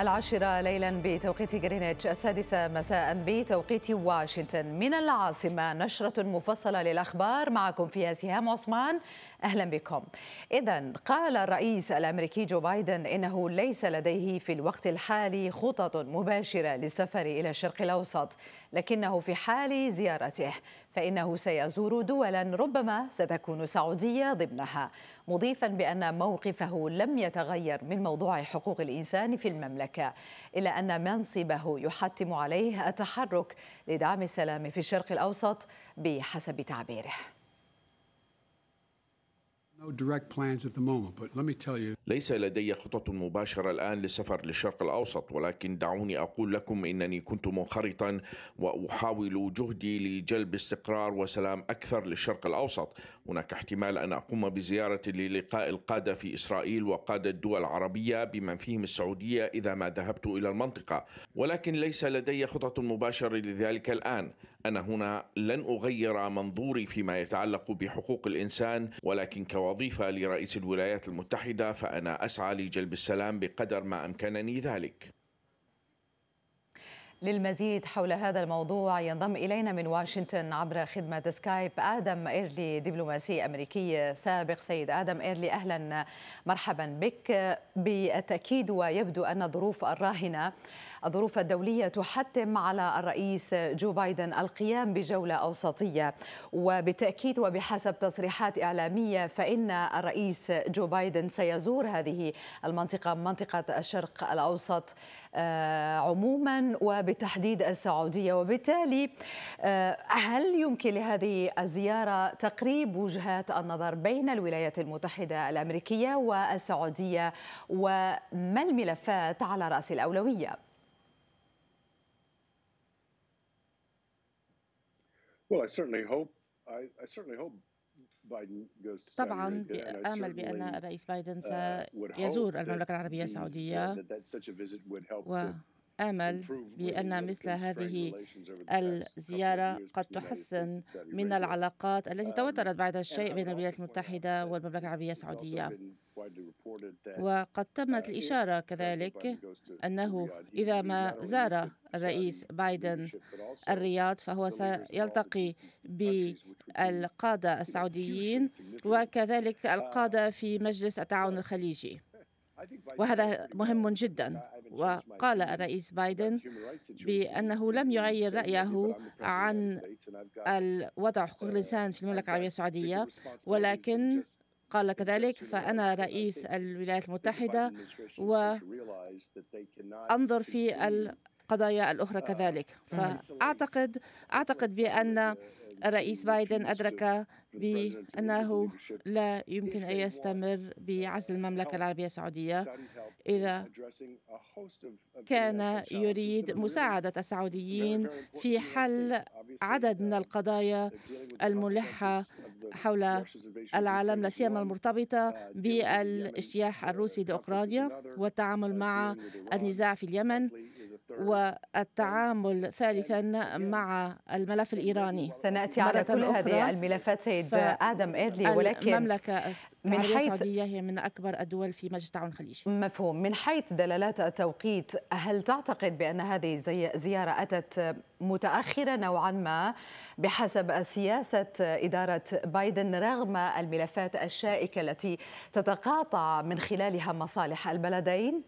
العاشرة ليلا بتوقيت غرينتش السادسة مساء بتوقيت واشنطن من العاصمة نشرة مفصلة للأخبار معكم فيها سهام عثمان أهلا بكم إذا قال الرئيس الأمريكي جو بايدن إنه ليس لديه في الوقت الحالي خطط مباشرة للسفر إلى الشرق الأوسط لكنه في حال زيارته فإنه سيزور دولا ربما ستكون سعودية ضمنها مضيفا بأن موقفه لم يتغير من موضوع حقوق الإنسان في المملكة إلا أن منصبه يحتم عليه التحرك لدعم السلام في الشرق الأوسط بحسب تعبيره ليس لدي خطط مباشرة الآن للسفر للشرق الأوسط ولكن دعوني أقول لكم إنني كنت منخرطا وأحاول جهدي لجلب استقرار وسلام أكثر للشرق الأوسط هناك احتمال أن أقوم بزيارة للقاء القادة في إسرائيل وقادة الدول العربية بمن فيهم السعودية إذا ما ذهبت إلى المنطقة ولكن ليس لدي خطة مباشرة لذلك الآن أنا هنا لن أغير منظوري فيما يتعلق بحقوق الإنسان ولكن كوظيفة لرئيس الولايات المتحدة فأنا أسعى لجلب السلام بقدر ما أمكنني ذلك للمزيد حول هذا الموضوع ينضم إلينا من واشنطن عبر خدمة سكايب آدم إيرلي دبلوماسي أمريكي سابق سيد آدم إيرلي أهلا مرحبا بك بالتأكيد ويبدو أن الظروف الراهنة الظروف الدولية تحتم على الرئيس جو بايدن القيام بجولة أوسطية وبالتأكيد وبحسب تصريحات إعلامية فإن الرئيس جو بايدن سيزور هذه المنطقة منطقة الشرق الأوسط آه، عموما وبالتحديد السعودية وبالتالي آه، هل يمكن لهذه الزيارة تقريب وجهات النظر بين الولايات المتحدة الأمريكية والسعودية وما الملفات على رأس الأولوية؟ Well, I certainly hope. I, I certainly hope طبعا آمل بأن الرئيس بايدن سيزور المملكة العربية السعودية آمل بأن مثل هذه الزيارة قد تحسن من العلاقات التي um, توترت بعد الشيء بين الولايات المتحدة والمملكة العربية السعودية وقد تمت uh, الإشارة كذلك أنه إذا ما زار الرئيس بايدن الرياض فهو سيلتقي بالقادة السعوديين وكذلك القادة um, في مجلس التعاون الخليجي وهذا مهم جدا وقال الرئيس بايدن بأنه لم يغير رأيه عن الوضع حقوق الإنسان في المملكة العربية السعودية ولكن قال كذلك فأنا رئيس الولايات المتحدة وأنظر في القضايا الأخرى كذلك فأعتقد أعتقد بأن الرئيس بايدن أدرك بأنه لا يمكن أن يستمر بعزل المملكة العربية السعودية إذا كان يريد مساعدة السعوديين في حل عدد من القضايا الملحة حول العالم لا سيما المرتبطة بالاجتياح الروسي لأوكرانيا والتعامل مع النزاع في اليمن والتعامل ثالثا مع الملف الإيراني سنأتي على كل هذه الملفات سيد آدم ايرلي ولكن المملكة من حيث السعودية هي من أكبر الدول في مجلس التعاون الخليجي مفهوم من حيث دلالات التوقيت هل تعتقد بأن هذه الزيارة أتت متأخرة نوعا ما بحسب سياسة إدارة بايدن رغم الملفات الشائكة التي تتقاطع من خلالها مصالح البلدين؟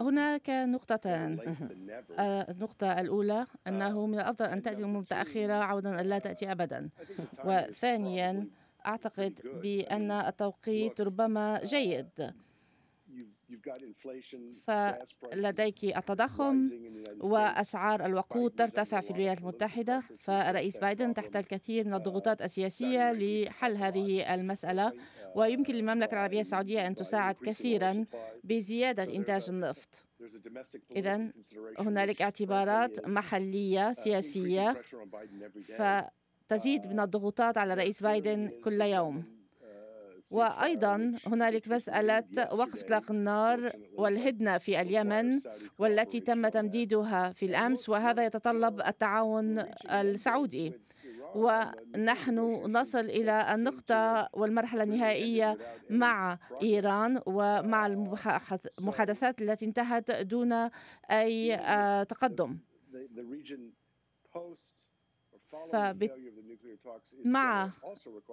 هناك نقطتان آه، النقطة الأولى أنه uh, من الأفضل أن تأتي متأخرة عودا أن لا تأتي أبدا وثانيا أعتقد بأن التوقيت ربما uh, جيد فلديك التضخم وأسعار الوقود ترتفع في الولايات المتحدة فرئيس بايدن تحت الكثير من uh, الضغوطات السياسية لحل هذه المسألة ويمكن للمملكة العربية السعودية أن تساعد كثيرا بزيادة إنتاج النفط إذا هنالك اعتبارات محلية سياسية فتزيد من الضغوطات على الرئيس بايدن كل يوم وأيضا هنالك مسألة وقف إطلاق النار والهدنة في اليمن والتي تم تمديدها في الأمس وهذا يتطلب التعاون السعودي ونحن نصل إلى النقطة والمرحلة النهائية مع إيران ومع المحادثات التي انتهت دون أي آه، تقدم مع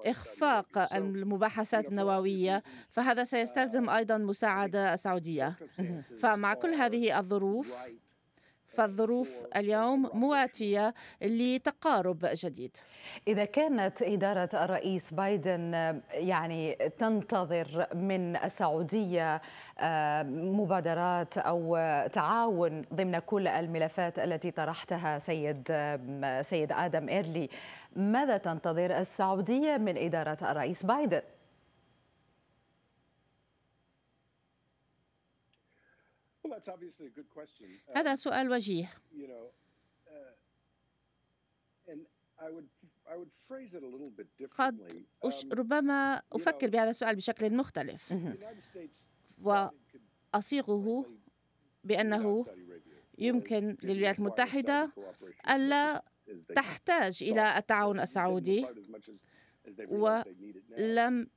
إخفاق المباحثات النووية فهذا سيستلزم أيضا مساعدة سعودية فمع كل هذه الظروف فالظروف اليوم مواتية لتقارب جديد إذا كانت إدارة الرئيس بايدن يعني تنتظر من السعودية آه، مبادرات أو تعاون ضمن كل الملفات التي طرحتها سيد آه، سيد آدم إيرلي ماذا تنتظر السعودية من إدارة الرئيس بايدن؟ هذا um, سؤال وجيه uh, قد أش... Um, ربما أفكر بهذا السؤال بشكل مختلف وأصيغه بأنه يمكن للولايات المتحدة ألا تحتاج إلى التعاون السعودي ولم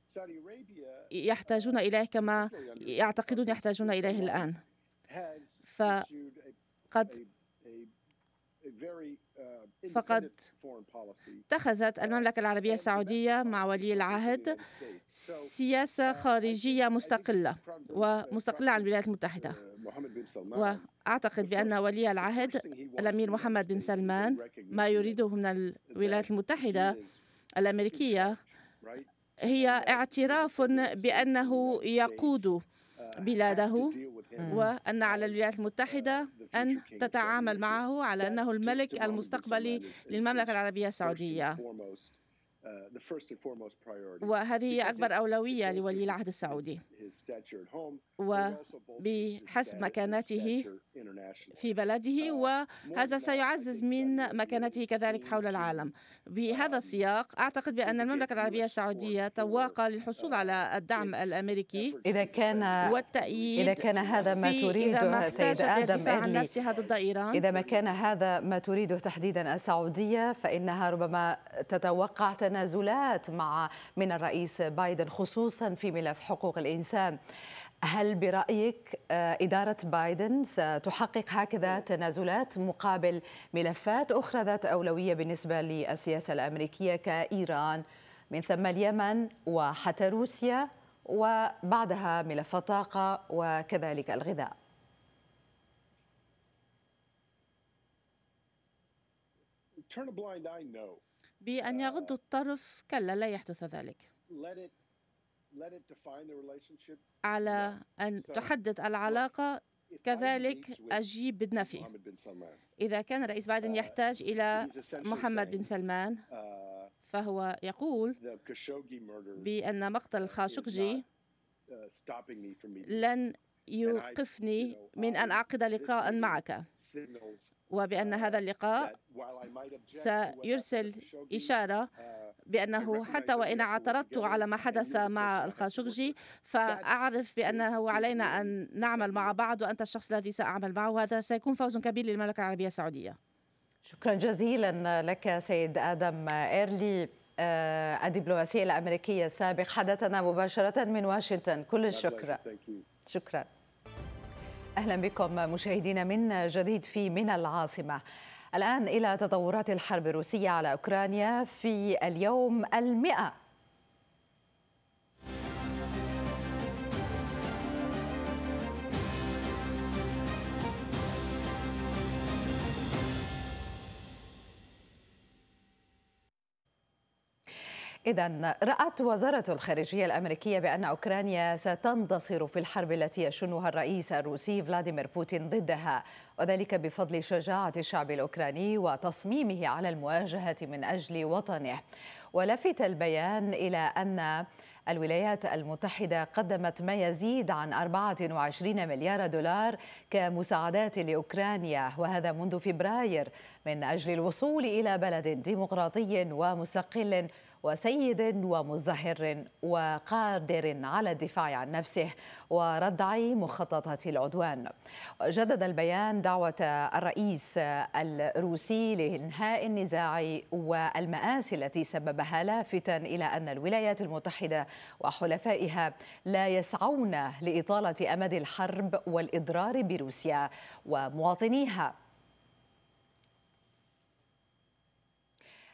يحتاجون uh, إليه كما يعتقدون يحتاجون إليه الآن Uh, فقد فقد اتخذت uh, المملكة العربية السعودية مع ولي العهد سياسة uh, خارجية مستقلة ومستقلة عن الولايات المتحدة وأعتقد بأن ولي العهد الأمير محمد بن سلمان ما يريده من الولايات المتحدة الأمريكية هي اعتراف بأنه يقود بلاده وأن على الولايات المتحدة أن تتعامل معه على أنه الملك المستقبلي للمملكة العربية السعودية Uh, وهذه هي أكبر أولوية لولي العهد السعودي وبحسب مكانته في بلده uh, وهذا سيعزز من مكانته كذلك حول العالم uh, بهذا um, السياق أعتقد بأن المملكة العربية السعودية تواقى للحصول على الدعم الأمريكي إذا كان والتأييد إذا كان هذا ما تريده سيد آدم عن إذا ما كان هذا ما تريده تحديدا السعودية فإنها ربما تتوقع تنازلات مع من الرئيس بايدن خصوصا في ملف حقوق الإنسان هل برأيك آه، إدارة بايدن ستحقق هكذا تنازلات مقابل ملفات أخرى ذات أولوية بالنسبة للسياسة الأمريكية كإيران من ثم اليمن وحتى روسيا وبعدها ملف الطاقة وكذلك الغذاء Turn a blind eye, no. بأن يغض الطرف كلا لا يحدث ذلك على أن تحدد العلاقة كذلك أجيب بالنفي إذا كان رئيس بايدن uh, يحتاج إلى محمد بن سلمان uh, فهو يقول بأن مقتل uh, خاشقجي لن يوقفني من أن أعقد لقاء معك وبأن uh, هذا اللقاء سيرسل uh, إشارة بأنه حتى وإن اعترضت على ما حدث مع الخاشقجي فأعرف بأنه علينا أن نعمل مع بعض وأنت الشخص الذي سأعمل معه وهذا سيكون فوز كبير للمملكة العربية السعودية شكرا جزيلا لك سيد آدم إيرلي آه، الدبلوماسية الأمريكية السابق حدثنا مباشرة من واشنطن كل الشكر شكرا اهلا بكم مشاهدينا من جديد في من العاصمه الان الى تطورات الحرب الروسيه على اوكرانيا في اليوم المئه إذا رأت وزارة الخارجية الأمريكية بأن أوكرانيا ستنتصر في الحرب التي يشنها الرئيس الروسي فلاديمير بوتين ضدها وذلك بفضل شجاعة الشعب الأوكراني وتصميمه على المواجهة من أجل وطنه ولفت البيان إلى أن الولايات المتحدة قدمت ما يزيد عن 24 مليار دولار كمساعدات لأوكرانيا وهذا منذ فبراير من أجل الوصول إلى بلد ديمقراطي ومستقل وسيد ومزدهر وقادر على الدفاع عن نفسه وردع مخططات العدوان وجدد البيان دعوة الرئيس الروسي لإنهاء النزاع والمآسي التي سببها لافتا إلى أن الولايات المتحدة وحلفائها لا يسعون لإطالة أمد الحرب والإضرار بروسيا ومواطنيها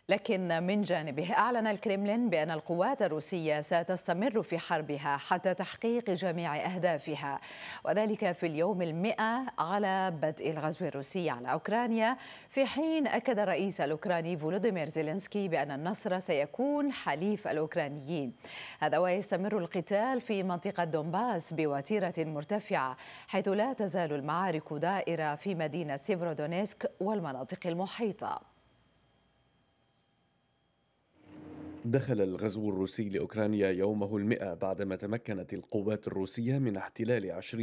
لكن من جانبه أعلن الكريملين بأن القوات الروسية ستستمر في حربها حتى تحقيق جميع أهدافها وذلك في اليوم المئة على بدء الغزو الروسي على أوكرانيا في حين أكد الرئيس الأوكراني فولوديمير زيلينسكي بأن النصر سيكون حليف الأوكرانيين هذا ويستمر القتال في منطقة دونباس بوتيرة مرتفعة حيث لا تزال المعارك دائرة في مدينة سيفرودونيسك والمناطق المحيطة دخل الغزو الروسي لأوكرانيا يومه المئة بعدما تمكنت القوات الروسية من احتلال 20%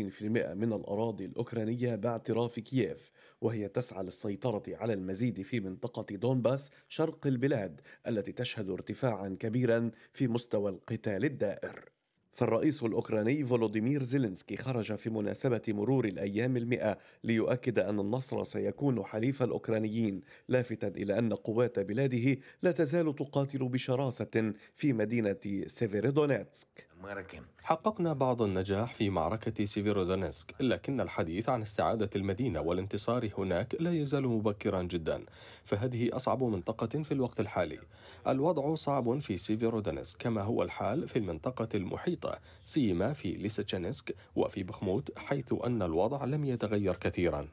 من الأراضي الأوكرانية باعتراف كييف وهي تسعى للسيطرة على المزيد في منطقة دونباس شرق البلاد التي تشهد ارتفاعا كبيرا في مستوى القتال الدائر فالرئيس الأوكراني فولوديمير زيلينسكي خرج في مناسبة مرور الأيام المئة ليؤكد أن النصر سيكون حليف الأوكرانيين لافتا إلى أن قوات بلاده لا تزال تقاتل بشراسة في مدينة سيفيرودونيتسك حققنا بعض النجاح في معركة سيفيرودونسك لكن الحديث عن استعادة المدينة والانتصار هناك لا يزال مبكرا جدا فهذه أصعب منطقة في الوقت الحالي الوضع صعب في سيفيرودونسك كما هو الحال في المنطقة المحيطة سيما في ليساتشانسك وفي بخموت حيث أن الوضع لم يتغير كثيرا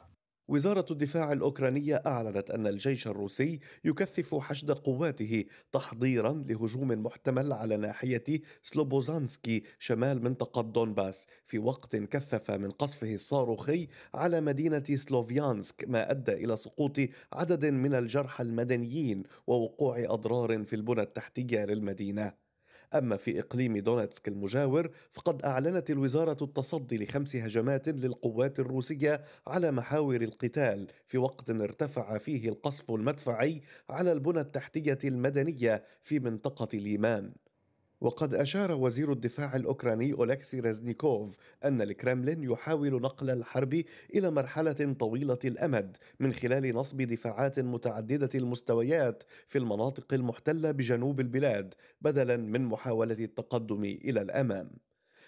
وزارة الدفاع الأوكرانية أعلنت أن الجيش الروسي يكثف حشد قواته تحضيرا لهجوم محتمل على ناحية سلوبوزانسكي شمال منطقة دونباس في وقت كثف من قصفه الصاروخي على مدينة سلوفيانسك ما أدى إلى سقوط عدد من الجرحى المدنيين ووقوع أضرار في البنى التحتية للمدينة أما في إقليم دونتسك المجاور فقد أعلنت الوزارة التصدي لخمس هجمات للقوات الروسية على محاور القتال في وقت ارتفع فيه القصف المدفعي على البنى التحتية المدنية في منطقة ليمان وقد أشار وزير الدفاع الأوكراني أولكسي رزنيكوف أن الكرملين يحاول نقل الحرب إلى مرحلة طويلة الأمد من خلال نصب دفاعات متعددة المستويات في المناطق المحتلة بجنوب البلاد بدلا من محاولة التقدم إلى الأمام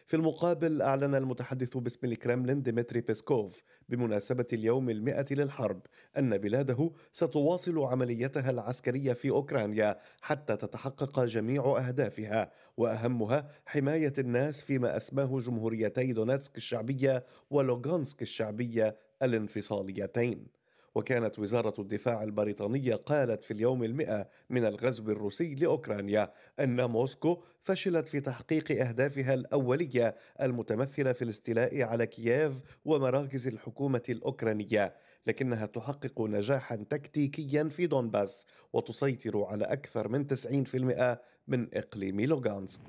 في المقابل أعلن المتحدث باسم الكرملين ديمتري بيسكوف بمناسبة اليوم المئة للحرب أن بلاده ستواصل عمليتها العسكرية في أوكرانيا حتى تتحقق جميع أهدافها وأهمها حماية الناس فيما أسماه جمهوريتي دونتسك الشعبية ولوغانسك الشعبية الانفصاليتين وكانت وزارة الدفاع البريطانية قالت في اليوم المئة من الغزو الروسي لأوكرانيا أن موسكو فشلت في تحقيق أهدافها الأولية المتمثلة في الاستيلاء على كييف ومراكز الحكومة الأوكرانية لكنها تحقق نجاحا تكتيكيا في دونباس وتسيطر على أكثر من 90% من إقليم لوغانسك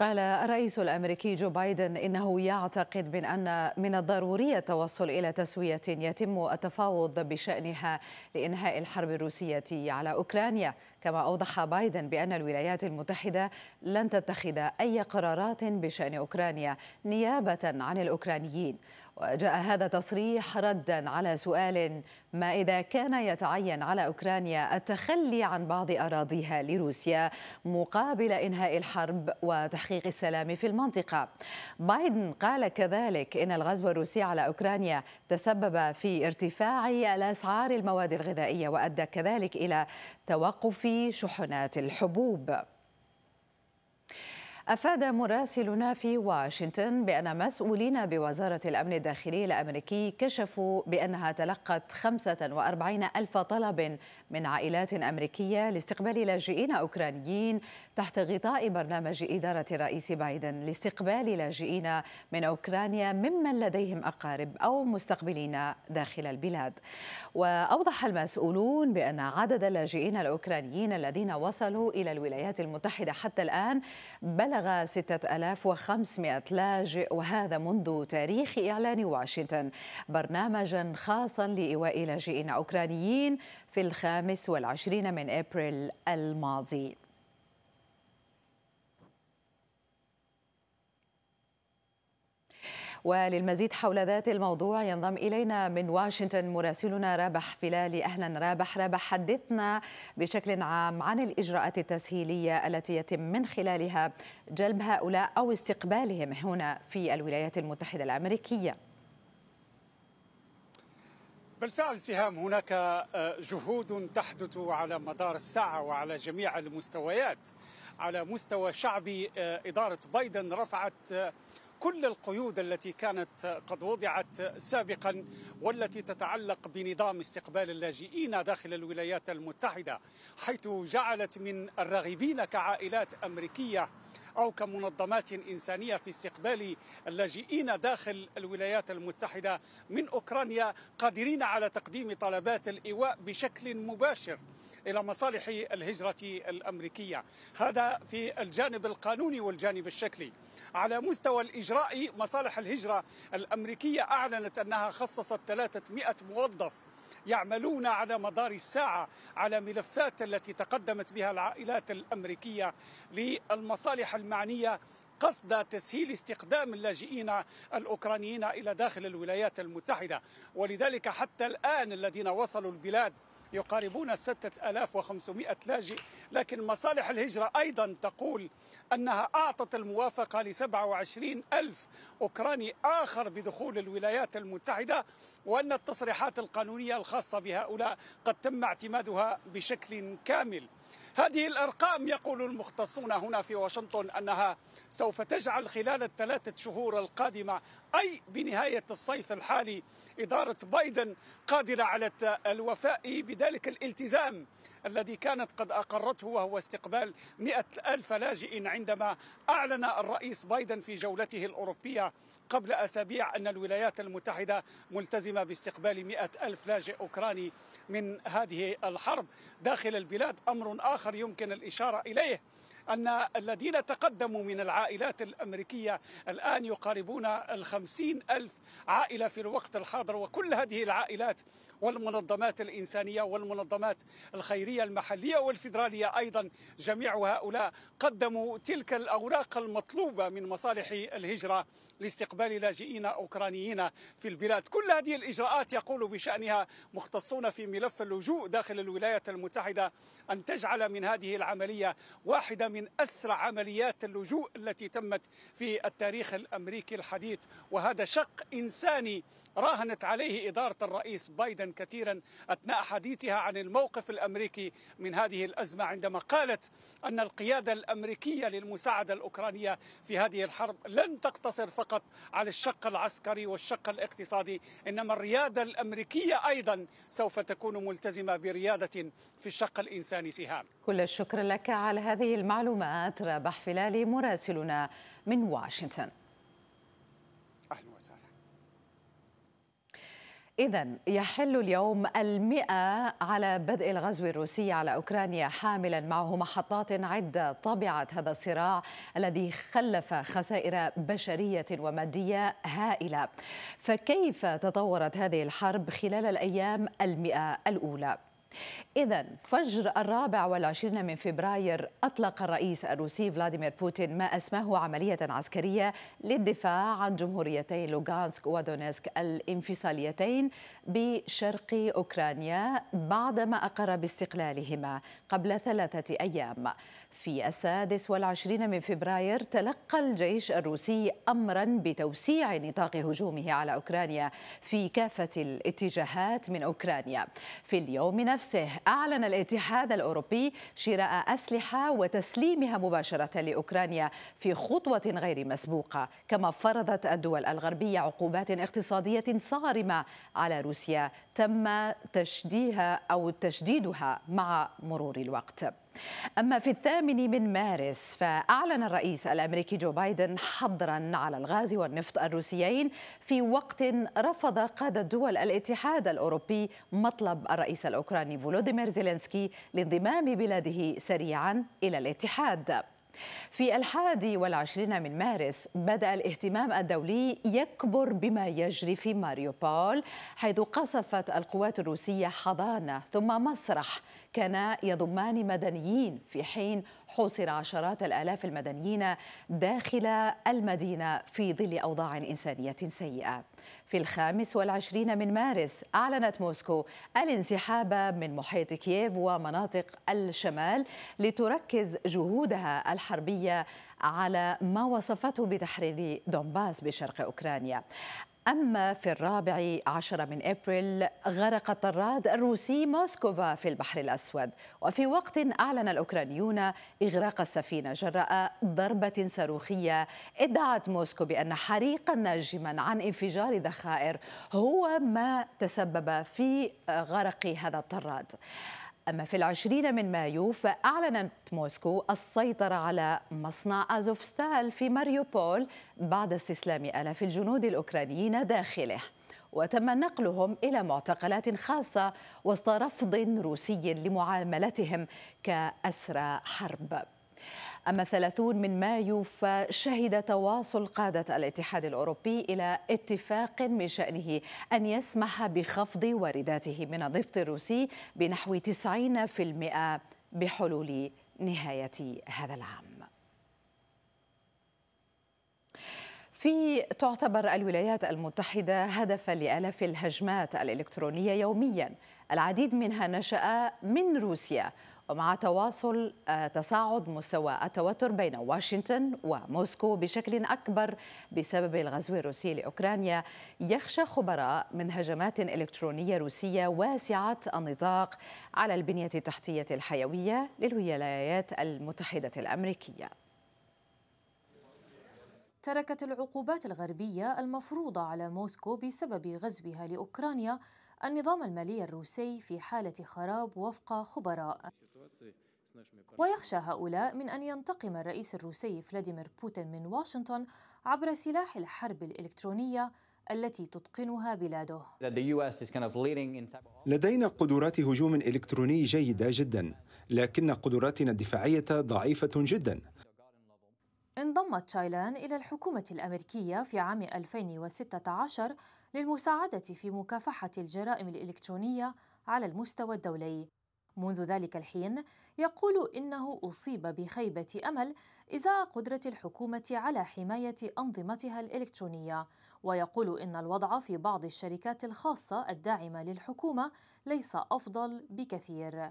قال الرئيس الامريكي جو بايدن انه يعتقد من ان من الضروري التوصل الى تسويه يتم التفاوض بشانها لانهاء الحرب الروسيه على اوكرانيا، كما اوضح بايدن بان الولايات المتحده لن تتخذ اي قرارات بشان اوكرانيا نيابه عن الاوكرانيين، وجاء هذا تصريح ردا على سؤال ما إذا كان يتعين على أوكرانيا التخلي عن بعض أراضيها لروسيا مقابل إنهاء الحرب وتحقيق السلام في المنطقة بايدن قال كذلك إن الغزو الروسي على أوكرانيا تسبب في ارتفاع الأسعار المواد الغذائية وأدى كذلك إلى توقف شحنات الحبوب أفاد مراسلنا في واشنطن بأن مسؤولين بوزارة الأمن الداخلي الأمريكي كشفوا بأنها تلقت 45 ألف طلب من عائلات أمريكية لاستقبال لاجئين أوكرانيين تحت غطاء برنامج إدارة الرئيس بايدن لاستقبال لاجئين من أوكرانيا ممن لديهم أقارب أو مستقبلين داخل البلاد وأوضح المسؤولون بأن عدد اللاجئين الأوكرانيين الذين وصلوا إلى الولايات المتحدة حتى الآن بلغ 6500 لاجئ وهذا منذ تاريخ إعلان واشنطن برنامجا خاصا لإيواء لاجئين أوكرانيين في الخامس والعشرين من أبريل الماضي وللمزيد حول ذات الموضوع ينضم إلينا من واشنطن مراسلنا رابح فلالي أهلا رابح رابح حدثنا بشكل عام عن الإجراءات التسهيلية التي يتم من خلالها جلب هؤلاء أو استقبالهم هنا في الولايات المتحدة الأمريكية بالفعل سهام هناك آه، جهود تحدث على مدار الساعة وعلى جميع المستويات على مستوى شعبي آه، إدارة بايدن رفعت آه، كل القيود التي كانت قد وضعت سابقا والتي تتعلق بنظام استقبال اللاجئين داخل الولايات المتحدة حيث جعلت من الراغبين كعائلات أمريكية أو كمنظمات إنسانية في استقبال اللاجئين داخل الولايات المتحدة من أوكرانيا قادرين على تقديم طلبات الإيواء بشكل مباشر إلى مصالح الهجرة الأمريكية هذا في الجانب القانوني والجانب الشكلي على مستوى الإجراء مصالح الهجرة الأمريكية أعلنت أنها خصصت 300 موظف يعملون على مدار الساعة على ملفات التي تقدمت بها العائلات الأمريكية للمصالح المعنية قصد تسهيل استخدام اللاجئين الأوكرانيين إلى داخل الولايات المتحدة ولذلك حتى الآن الذين وصلوا البلاد يقاربون 6500 لاجئ لكن مصالح الهجرة أيضا تقول أنها أعطت الموافقة ل 27 ألف أوكراني آخر بدخول الولايات المتحدة وأن التصريحات القانونية الخاصة بهؤلاء قد تم اعتمادها بشكل كامل هذه الأرقام يقول المختصون هنا في واشنطن أنها سوف تجعل خلال الثلاثة شهور القادمة أي بنهاية الصيف الحالي إدارة بايدن قادرة على الوفاء بذلك الالتزام الذي كانت قد أقرته وهو استقبال مئة ألف لاجئ عندما أعلن الرئيس بايدن في جولته الأوروبية قبل أسابيع أن الولايات المتحدة ملتزمة باستقبال مئة ألف لاجئ أوكراني من هذه الحرب داخل البلاد أمر آخر يمكن الإشارة إليه أن الذين تقدموا من العائلات الأمريكية الآن يقاربون الخمسين ألف عائلة في الوقت الحاضر وكل هذه العائلات والمنظمات الإنسانية والمنظمات الخيرية المحلية والفيدرالية أيضا جميع هؤلاء قدموا تلك الأوراق المطلوبة من مصالح الهجرة لاستقبال لاجئين أوكرانيين في البلاد كل هذه الإجراءات يقول بشأنها مختصون في ملف اللجوء داخل الولايات المتحدة أن تجعل من هذه العملية واحدة من من أسرع عمليات اللجوء التي تمت في التاريخ الأمريكي الحديث وهذا شق إنساني راهنت عليه إدارة الرئيس بايدن كثيرا أثناء حديثها عن الموقف الأمريكي من هذه الأزمة عندما قالت أن القيادة الأمريكية للمساعدة الأوكرانية في هذه الحرب لن تقتصر فقط على الشق العسكري والشق الاقتصادي إنما الريادة الأمريكية أيضا سوف تكون ملتزمة بريادة في الشق الإنساني سهام كل الشكر لك على هذه المعلومة المعلومات رابح فلالي مراسلنا من واشنطن أهلا وسهلا إذا يحل اليوم المئة على بدء الغزو الروسي على أوكرانيا حاملا معه محطات عدة طبعت هذا الصراع الذي خلف خسائر بشرية ومادية هائلة فكيف تطورت هذه الحرب خلال الأيام المئة الأولى؟ إذا فجر الرابع والعشرين من فبراير أطلق الرئيس الروسي فلاديمير بوتين ما أسماه عملية عسكرية للدفاع عن جمهوريتي لوغانسك ودونيسك الانفصاليتين بشرق أوكرانيا بعدما أقر باستقلالهما قبل ثلاثة أيام في السادس والعشرين من فبراير تلقى الجيش الروسي أمرا بتوسيع نطاق هجومه على أوكرانيا في كافة الاتجاهات من أوكرانيا في اليوم نفسه أعلن الاتحاد الأوروبي شراء أسلحة وتسليمها مباشرة لأوكرانيا في خطوة غير مسبوقة كما فرضت الدول الغربية عقوبات اقتصادية صارمة على روسيا تم تشديها أو تشديدها مع مرور الوقت أما في الثامن من مارس فأعلن الرئيس الأمريكي جو بايدن حظرا على الغاز والنفط الروسيين في وقت رفض قادة دول الاتحاد الأوروبي مطلب الرئيس الأوكراني فولوديمير زيلينسكي لانضمام بلاده سريعا إلى الاتحاد في الحادي والعشرين من مارس بدأ الاهتمام الدولي يكبر بما يجري في ماريوبول حيث قصفت القوات الروسية حضانة ثم مسرح كانا يضمان مدنيين في حين حوصر عشرات الآلاف المدنيين داخل المدينة في ظل أوضاع إنسانية سيئة في الخامس والعشرين من مارس أعلنت موسكو الانسحاب من محيط كييف ومناطق الشمال لتركز جهودها الحربية على ما وصفته بتحرير دونباس بشرق أوكرانيا أما في الرابع عشر من أبريل غرق الطراد الروسي موسكوفا في البحر الأسود وفي وقت أعلن الأوكرانيون إغراق السفينة جراء ضربة صاروخية ادعت موسكو بأن حريقا ناجما عن انفجار ذخائر هو ما تسبب في غرق هذا الطراد أما في العشرين من مايو فأعلنت موسكو السيطرة على مصنع أزوفستال في ماريوبول بعد استسلام آلاف الجنود الأوكرانيين داخله وتم نقلهم إلى معتقلات خاصة وسط رفض روسي لمعاملتهم كأسرى حرب أما 30 من مايو فشهد تواصل قادة الاتحاد الأوروبي إلى اتفاق من شأنه أن يسمح بخفض وارداته من النفط الروسي بنحو 90% بحلول نهاية هذا العام في تعتبر الولايات المتحدة هدفا لآلاف الهجمات الإلكترونية يوميا العديد منها نشأ من روسيا ومع تواصل آه، تصاعد مستوى التوتر بين واشنطن وموسكو بشكل أكبر بسبب الغزو الروسي لأوكرانيا يخشى خبراء من هجمات إلكترونية روسية واسعة النطاق على البنية التحتية الحيوية للولايات المتحدة الأمريكية تركت العقوبات الغربية المفروضة على موسكو بسبب غزوها لأوكرانيا النظام المالي الروسي في حالة خراب وفق خبراء ويخشى هؤلاء من أن ينتقم الرئيس الروسي فلاديمير بوتين من واشنطن عبر سلاح الحرب الإلكترونية التي تتقنها بلاده. لدينا قدرات هجوم إلكتروني جيدة جدا، لكن قدراتنا الدفاعية ضعيفة جدا. انضمت تشايلان إلى الحكومة الأمريكية في عام 2016 للمساعدة في مكافحة الجرائم الإلكترونية على المستوى الدولي. منذ ذلك الحين يقول إنه أصيب بخيبة أمل إزاء قدرة الحكومة على حماية أنظمتها الإلكترونية ويقول إن الوضع في بعض الشركات الخاصة الداعمة للحكومة ليس أفضل بكثير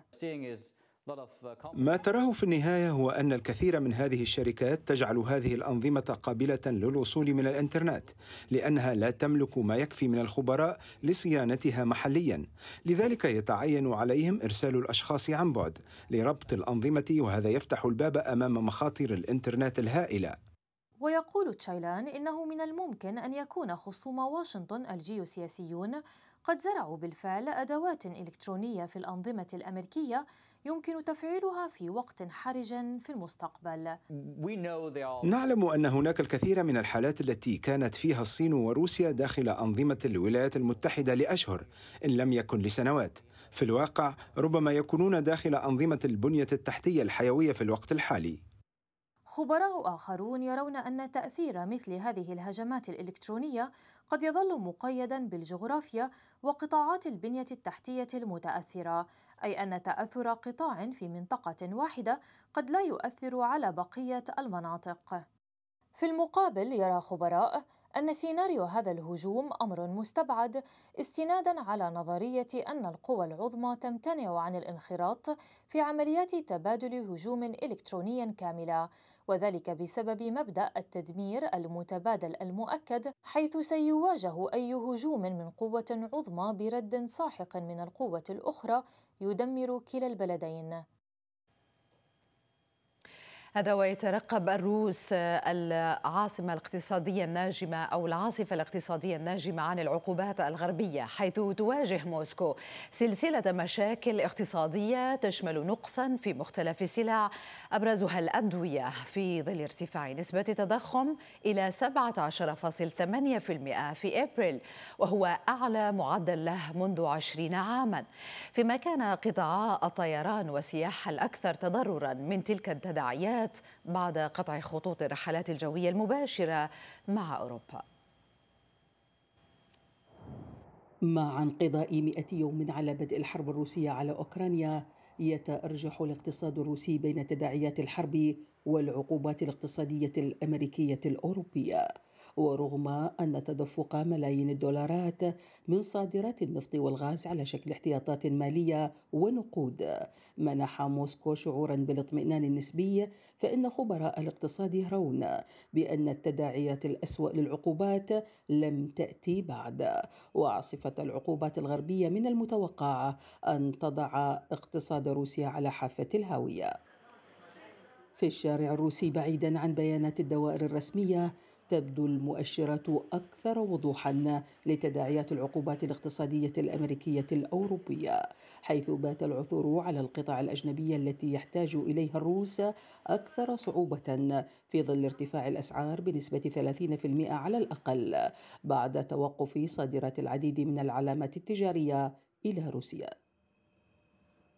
ما تراه في النهايه هو ان الكثير من هذه الشركات تجعل هذه الانظمه قابله للوصول من الانترنت لانها لا تملك ما يكفي من الخبراء لصيانتها محليا لذلك يتعين عليهم ارسال الاشخاص عن بعد لربط الانظمه وهذا يفتح الباب امام مخاطر الانترنت الهائله ويقول تشايلان انه من الممكن ان يكون خصوم واشنطن الجيوسياسيون قد زرعوا بالفعل ادوات الكترونيه في الانظمه الامريكيه يمكن تفعيلها في وقت حرج في المستقبل نعلم أن هناك الكثير من الحالات التي كانت فيها الصين وروسيا داخل أنظمة الولايات المتحدة لأشهر إن لم يكن لسنوات في الواقع ربما يكونون داخل أنظمة البنية التحتية الحيوية في الوقت الحالي خبراء آخرون يرون أن تأثير مثل هذه الهجمات الإلكترونية قد يظل مقيدا بالجغرافيا وقطاعات البنية التحتية المتأثرة، أي أن تأثر قطاع في منطقة واحدة قد لا يؤثر على بقية المناطق. في المقابل يرى خبراء أن سيناريو هذا الهجوم أمر مستبعد استنادا على نظرية أن القوى العظمى تمتنع عن الانخراط في عمليات تبادل هجوم إلكتروني كاملة وذلك بسبب مبدأ التدمير المتبادل المؤكد حيث سيواجه أي هجوم من قوة عظمى برد ساحق من القوة الأخرى يدمر كلا البلدين هذا ويترقب الروس آه، العاصمة الاقتصادية الناجمة أو العاصفة الاقتصادية الناجمة عن العقوبات الغربية حيث تواجه موسكو سلسلة مشاكل اقتصادية تشمل نقصا في مختلف السلع أبرزها الأدوية في ظل ارتفاع نسبة تضخم إلى 17.8% في أبريل وهو أعلى معدل له منذ 20 عاما فيما كان قطاع الطيران والسياحة الأكثر تضررا من تلك التداعيات الإمارات بعد قطع خطوط الرحلات الجوية المباشرة مع أوروبا مع انقضاء مئة يوم على بدء الحرب الروسية على أوكرانيا يتأرجح الاقتصاد الروسي بين تداعيات الحرب والعقوبات الاقتصادية الأمريكية الأوروبية ورغم أن تدفق ملايين الدولارات من صادرات النفط والغاز على شكل احتياطات مالية ونقود منح موسكو شعورا بالاطمئنان النسبي فإن خبراء الاقتصاد يرون بأن التداعيات الأسوأ للعقوبات لم تأتي بعد وعاصفة العقوبات الغربية من المتوقع أن تضع اقتصاد روسيا على حافة الهاوية في الشارع الروسي بعيدا عن بيانات الدوائر الرسميه تبدو المؤشرات أكثر وضوحا لتداعيات العقوبات الاقتصادية الأمريكية الأوروبية حيث بات العثور على القطع الأجنبية التي يحتاج إليها الروس أكثر صعوبة في ظل ارتفاع الأسعار بنسبة 30% على الأقل بعد توقف صادرات العديد من العلامات التجارية إلى روسيا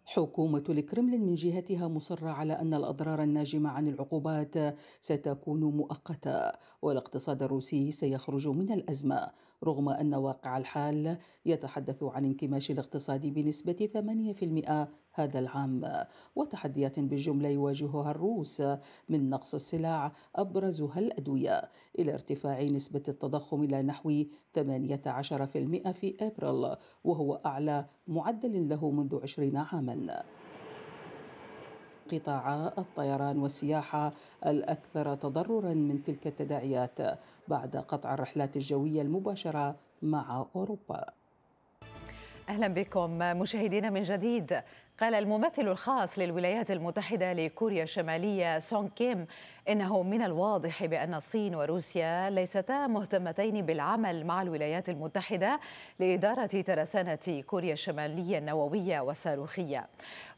حكومة الكرملين من جهتها مصرة على أن الأضرار الناجمة عن العقوبات ستكون مؤقتة والاقتصاد الروسي سيخرج من الأزمة رغم أن واقع الحال يتحدث عن انكماش الاقتصاد بنسبة 8% هذا العام وتحديات بالجملة يواجهها الروس من نقص السلع أبرزها الأدوية إلى ارتفاع نسبة التضخم إلى نحو 18% في أبريل وهو أعلى معدل له منذ 20 عاماً قطاع الطيران والسياحة الأكثر تضررا من تلك التداعيات بعد قطع الرحلات الجوية المباشرة مع أوروبا أهلا بكم مشاهدينا من جديد قال الممثل الخاص للولايات المتحدة لكوريا الشمالية سونغ كيم إنه من الواضح بأن الصين وروسيا ليستا مهتمتين بالعمل مع الولايات المتحدة لإدارة ترسانة كوريا الشمالية النووية والصاروخية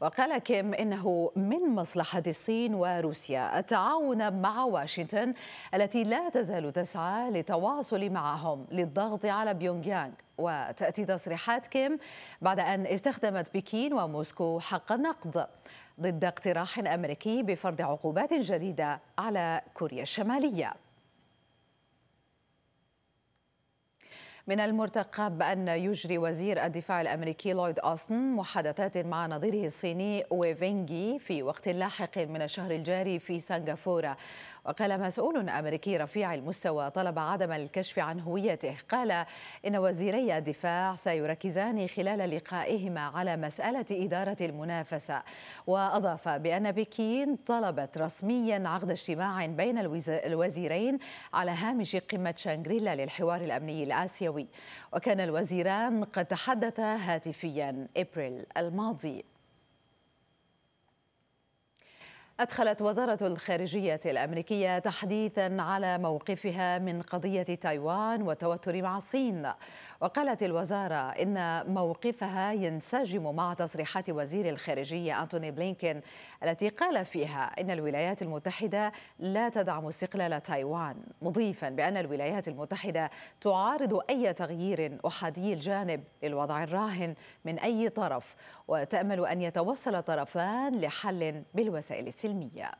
وقال كيم إنه من مصلحة الصين وروسيا التعاون مع واشنطن التي لا تزال تسعى لتواصل معهم للضغط على بيونغيانغ وتأتي تصريحات كيم بعد أن استخدمت بكين وموسكو حق النقد ضد اقتراح أمريكي بفرض عقوبات جديدة على كوريا الشمالية من المرتقب أن يجري وزير الدفاع الأمريكي لويد أوستن محادثات مع نظيره الصيني ويفينغي في وقت لاحق من الشهر الجاري في سنغافورة وقال مسؤول أمريكي رفيع المستوى طلب عدم الكشف عن هويته قال إن وزيري الدفاع سيركزان خلال لقائهما على مسألة إدارة المنافسة وأضاف بأن بكين طلبت رسميا عقد اجتماع بين الوزيرين على هامش قمة شانغريلا للحوار الأمني الآسيوي الجوي وكان الوزيران قد تحدثا هاتفيا إبريل الماضي أدخلت وزارة الخارجية الأمريكية تحديثا على موقفها من قضية تايوان والتوتر مع الصين وقالت الوزارة إن موقفها ينسجم مع تصريحات وزير الخارجية أنتوني بلينكين التي قال فيها إن الولايات المتحدة لا تدعم استقلال تايوان مضيفا بأن الولايات المتحدة تعارض أي تغيير أحادي الجانب للوضع الراهن من أي طرف وتأمل أن يتوصل الطرفان لحل بالوسائل السلمية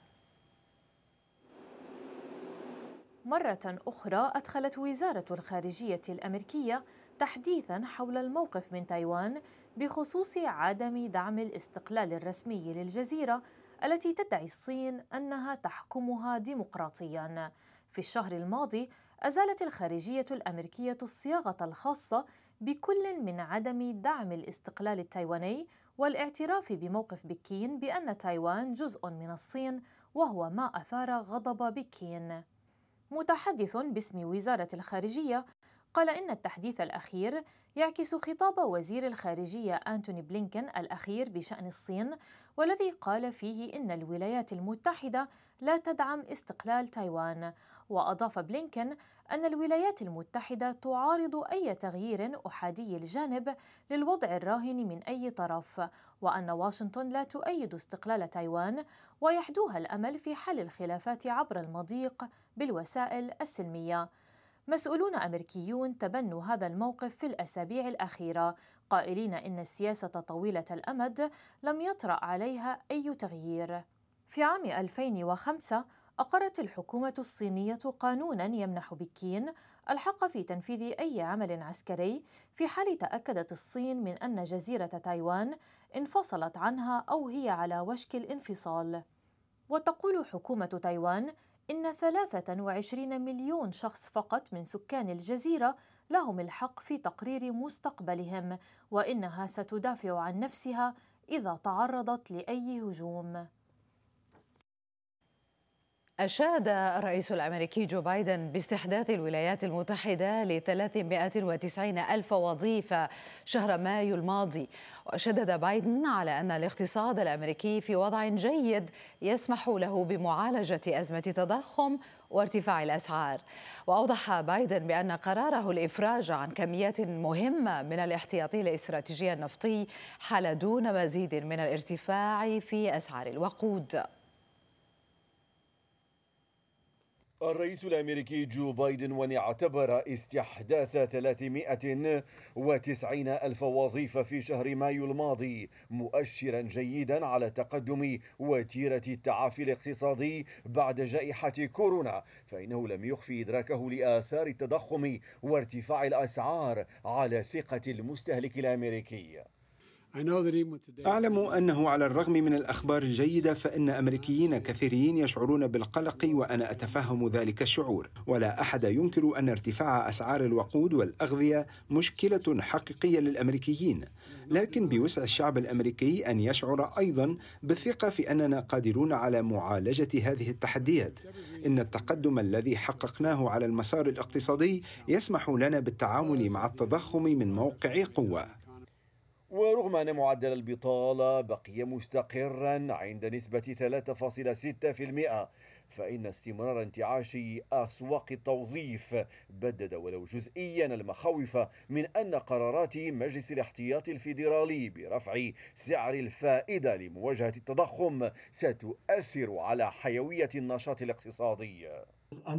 مرة أخرى أدخلت وزارة الخارجية الأمريكية تحديثا حول الموقف من تايوان بخصوص عدم دعم الاستقلال الرسمي للجزيرة التي تدعي الصين أنها تحكمها ديمقراطيا في الشهر الماضي أزالت الخارجية الأمريكية الصياغة الخاصة بكل من عدم دعم الاستقلال التايواني والاعتراف بموقف بكين بأن تايوان جزء من الصين وهو ما أثار غضب بكين. متحدث باسم وزارة الخارجية قال إن التحديث الأخير يعكس خطاب وزير الخارجية أنتوني بلينكن الأخير بشأن الصين والذي قال فيه إن الولايات المتحدة لا تدعم استقلال تايوان وأضاف بلينكن أن الولايات المتحدة تعارض أي تغيير أحادي الجانب للوضع الراهن من أي طرف وأن واشنطن لا تؤيد استقلال تايوان ويحدوها الأمل في حل الخلافات عبر المضيق بالوسائل السلمية مسؤولون امريكيون تبنوا هذا الموقف في الاسابيع الاخيره قائلين ان السياسه طويله الامد لم يطرا عليها اي تغيير في عام 2005 أقرت الحكومة الصينية قانونا يمنح بكين الحق في تنفيذ أي عمل عسكري في حال تأكدت الصين من أن جزيرة تايوان انفصلت عنها أو هي على وشك الانفصال. وتقول حكومة تايوان إن 23 مليون شخص فقط من سكان الجزيرة لهم الحق في تقرير مستقبلهم، وإنها ستدافع عن نفسها إذا تعرضت لأي هجوم. أشاد الرئيس الأمريكي جو بايدن باستحداث الولايات المتحدة ل 390 ألف وظيفة شهر مايو الماضي وشدد بايدن على أن الاقتصاد الأمريكي في وضع جيد يسمح له بمعالجة أزمة تضخم وارتفاع الأسعار وأوضح بايدن بأن قراره الإفراج عن كميات مهمة من الاحتياطي الاستراتيجي النفطي حال دون مزيد من الارتفاع في أسعار الوقود الرئيس الأمريكي جو بايدن وان اعتبر استحداث 390 ألف وظيفة في شهر مايو الماضي مؤشرا جيدا على تقدم وتيرة التعافي الاقتصادي بعد جائحة كورونا فإنه لم يخفي إدراكه لآثار التضخم وارتفاع الأسعار على ثقة المستهلك الأمريكي أعلم أنه على الرغم من الأخبار الجيدة فإن أمريكيين كثيرين يشعرون بالقلق وأنا أتفهم ذلك الشعور، ولا أحد ينكر أن ارتفاع أسعار الوقود والأغذية مشكلة حقيقية للأمريكيين، لكن بوسع الشعب الأمريكي أن يشعر أيضا بالثقة في أننا قادرون على معالجة هذه التحديات. إن التقدم الذي حققناه على المسار الاقتصادي يسمح لنا بالتعامل مع التضخم من موقع قوة. ورغم أن معدل البطالة بقي مستقرا عند نسبة 3.6% فإن استمرار انتعاش أسواق التوظيف بدد ولو جزئيا المخاوف من أن قرارات مجلس الاحتياط الفيدرالي برفع سعر الفائدة لمواجهة التضخم ستؤثر على حيوية النشاط الاقتصادي Uh,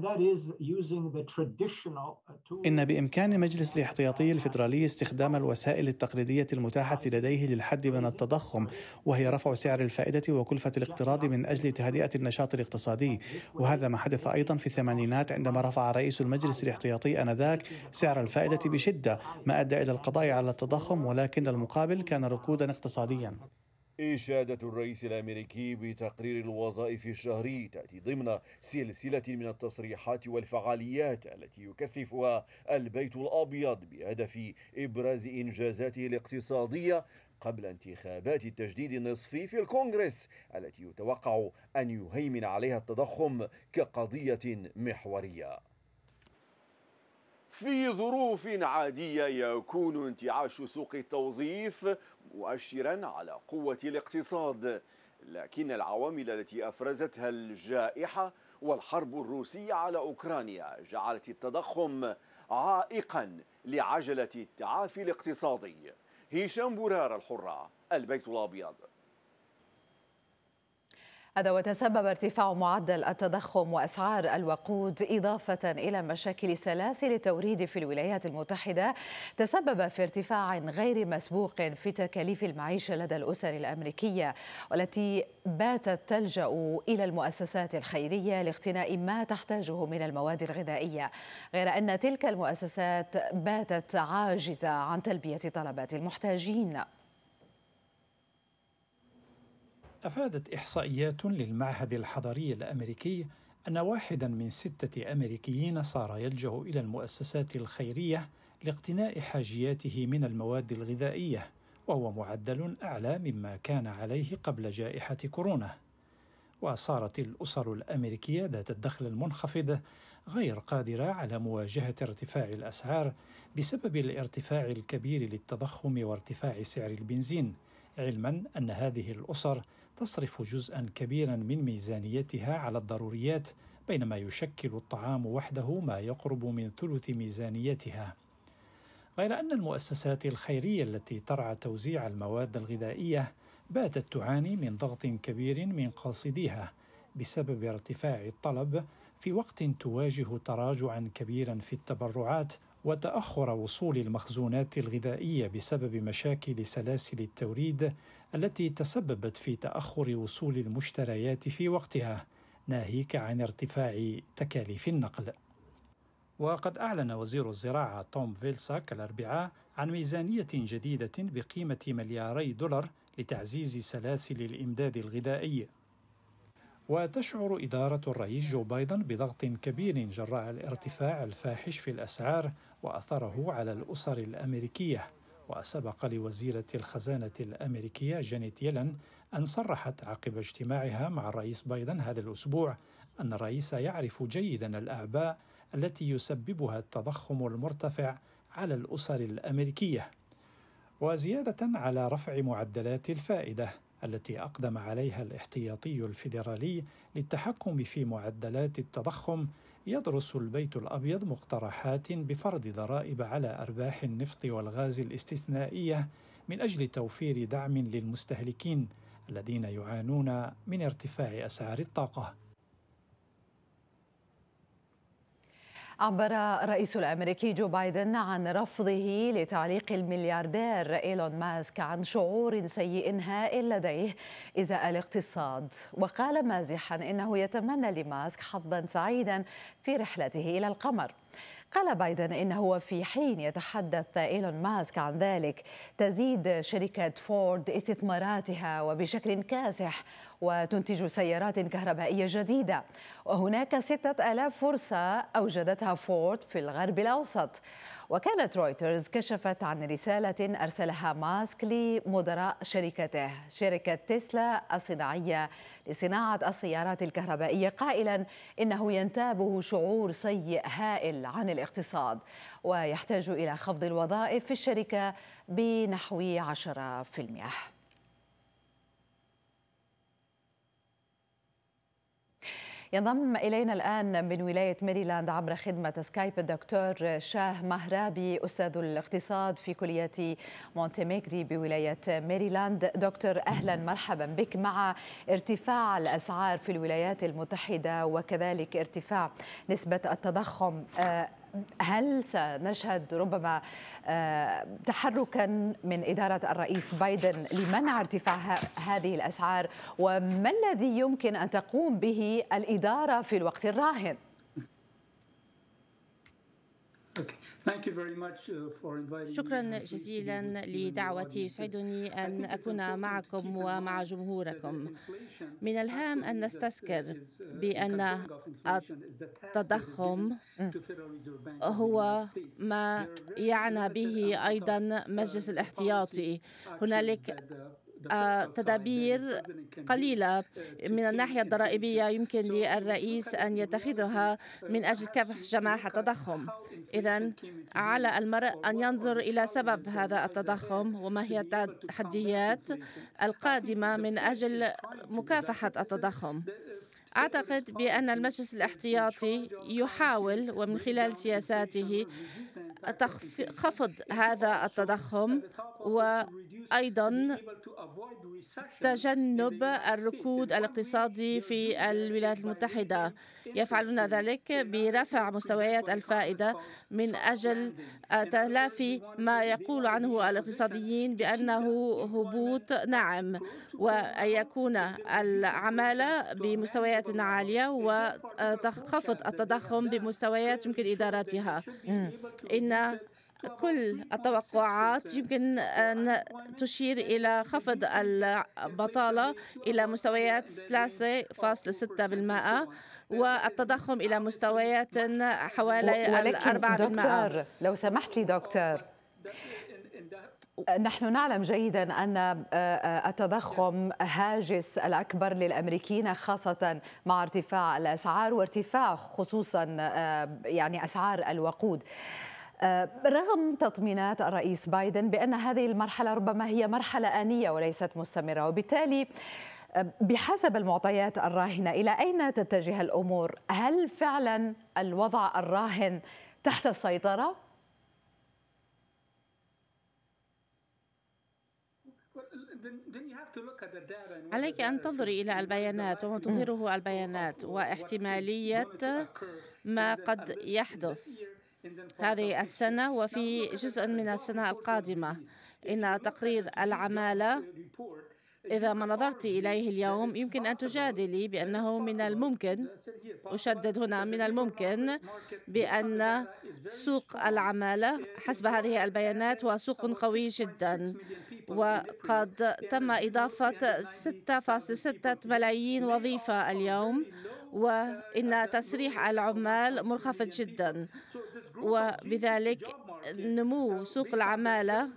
إن بإمكان مجلس الاحتياطي الفيدرالي استخدام الوسائل التقليدية المتاحة لديه للحد من التضخم وهي رفع سعر الفائدة وكلفة الاقتراض من أجل تهدئة النشاط الاقتصادي وهذا ما حدث أيضا في الثمانينات عندما رفع رئيس المجلس الاحتياطي آنذاك سعر الفائدة بشدة ما أدى إلى القضاء على التضخم ولكن المقابل كان ركودا اقتصاديا إشادة الرئيس الأمريكي بتقرير الوظائف الشهري تأتي ضمن سلسلة من التصريحات والفعاليات التي يكثفها البيت الأبيض بهدف إبراز إنجازاته الاقتصادية قبل انتخابات التجديد النصفي في الكونغرس التي يتوقع أن يهيمن عليها التضخم كقضية محورية في ظروف عادية يكون انتعاش سوق التوظيف مؤشرا على قوة الاقتصاد لكن العوامل التي أفرزتها الجائحة والحرب الروسية على أوكرانيا جعلت التضخم عائقا لعجلة التعافي الاقتصادي هشام برار الحرة البيت الأبيض هذا وتسبب ارتفاع معدل التضخم واسعار الوقود اضافه الى مشاكل سلاسل التوريد في الولايات المتحده تسبب في ارتفاع غير مسبوق في تكاليف المعيشه لدى الاسر الامريكيه والتي باتت تلجا الى المؤسسات الخيريه لاقتناء ما تحتاجه من المواد الغذائيه غير ان تلك المؤسسات باتت عاجزه عن تلبيه طلبات المحتاجين أفادت إحصائيات للمعهد الحضري الأمريكي أن واحدا من ستة أمريكيين صار يلجأ إلى المؤسسات الخيرية لاقتناء حاجياته من المواد الغذائية وهو معدل أعلى مما كان عليه قبل جائحة كورونا وصارت الأسر الأمريكية ذات الدخل المنخفض غير قادرة على مواجهة ارتفاع الأسعار بسبب الارتفاع الكبير للتضخم وارتفاع سعر البنزين، علما أن هذه الأسر تصرف جزءا كبيرا من ميزانيتها على الضروريات بينما يشكل الطعام وحده ما يقرب من ثلث ميزانيتها غير ان المؤسسات الخيريه التي ترعى توزيع المواد الغذائيه باتت تعاني من ضغط كبير من قاصديها بسبب ارتفاع الطلب في وقت تواجه تراجعا كبيرا في التبرعات وتاخر وصول المخزونات الغذائيه بسبب مشاكل سلاسل التوريد التي تسببت في تاخر وصول المشتريات في وقتها ناهيك عن ارتفاع تكاليف النقل وقد أعلن وزير الزراعة توم فيلساك الأربعاء عن ميزانية جديدة بقيمة ملياري دولار لتعزيز سلاسل الإمداد الغذائي وتشعر إدارة الرئيس جو بايدن بضغط كبير جراء الارتفاع الفاحش في الأسعار وأثره على الأسر الأمريكية وسبق لوزيرة الخزانة الأمريكية جانيت يلن أن صرحت عقب اجتماعها مع الرئيس بايدن هذا الأسبوع أن الرئيس يعرف جيدا الأعباء التي يسببها التضخم المرتفع على الأسر الأمريكية وزيادة على رفع معدلات الفائدة التي أقدم عليها الاحتياطي الفيدرالي للتحكم في معدلات التضخم يدرس البيت الأبيض مقترحات بفرض ضرائب على أرباح النفط والغاز الاستثنائية من أجل توفير دعم للمستهلكين الذين يعانون من ارتفاع أسعار الطاقة عبر الرئيس الامريكي جو بايدن عن رفضه لتعليق الملياردير ايلون ماسك عن شعور سيء هائل لديه ازاء الاقتصاد وقال مازحا انه يتمنى لماسك حظا سعيدا في رحلته الى القمر قال بايدن إنه في حين يتحدث إيلون ماسك عن ذلك تزيد شركة فورد استثماراتها وبشكل كاسح وتنتج سيارات كهربائية جديدة وهناك ستة ألاف فرصة أوجدتها فورد في الغرب الأوسط وكانت رويترز كشفت عن رسالة أرسلها ماسك لمدراء شركته شركة تسلا الصناعية لصناعة السيارات الكهربائية قائلا إنه ينتابه شعور سيء هائل عن الاقتصاد ويحتاج إلى خفض الوظائف في الشركة بنحو 10% ينضم إلينا الآن من ولاية ميريلاند عبر خدمة سكايب الدكتور شاه مهرابي أستاذ الاقتصاد في كلية مونتيميغري بولاية ميريلاند دكتور أهلا مرحبا بك مع ارتفاع الأسعار في الولايات المتحدة وكذلك ارتفاع نسبة التضخم آه، هل سنشهد ربما آه، تحركا من إدارة الرئيس بايدن لمنع ارتفاع هذه الأسعار وما الذي يمكن أن تقوم به الإدارة في الوقت الراهن؟ Uh, شكرا جزيلا لدعوتي يسعدني أن أكون معكم ومع جمهوركم من الهام أن uh, نستذكر uh, بأن التضخم هو ما يعنى به أيضا مجلس الاحتياطي هنالك آه، تدابير قليلة من آه، الناحية الضرائبية يمكن للرئيس أن يتخذها آه، من أجل كبح جماح التضخم إذا على المرء أن ينظر إلى سبب هذا التضخم وما هي التحديات القادمة من أجل مكافحة التضخم أعتقد بأن المجلس الاحتياطي يحاول ومن خلال سياساته خفض هذا التضخم و أيضا تجنب الركود الاقتصادي في الولايات المتحدة يفعلون ذلك برفع مستويات الفائدة من أجل تلافي ما يقول عنه الاقتصاديين بأنه هبوط نعم وأن يكون العمالة بمستويات عالية وتخفض التضخم بمستويات يمكن إدارتها إن كل التوقعات يمكن أن تشير إلى خفض البطالة إلى مستويات 3.6% والتضخم إلى مستويات حوالي ولكن دكتور لو سمحت لي دكتور نحن نعلم جيدا ان آه، آه، التضخم هاجس الاكبر للامريكيين خاصه مع ارتفاع الاسعار وارتفاع خصوصا آه، يعني اسعار الوقود. آه، رغم تطمينات الرئيس بايدن بأن هذه المرحلة ربما هي مرحلة آنية وليست مستمرة وبالتالي آه، بحسب المعطيات الراهنة إلى أين تتجه الأمور؟ هل فعلا الوضع الراهن تحت السيطرة؟ عليك أن تنظري إلى البيانات وما تظهره البيانات واحتمالية ما قد يحدث هذه السنة وفي جزء من السنة القادمة إن تقرير العمالة إذا ما نظرت إليه اليوم يمكن أن تجادلي بأنه من الممكن أشدد هنا من الممكن بأن سوق العمالة حسب هذه البيانات هو سوق قوي جدا وقد تم إضافة 6.6 ملايين وظيفة اليوم وإن تسريح العمال منخفض جدا وبذلك نمو سوق العمالة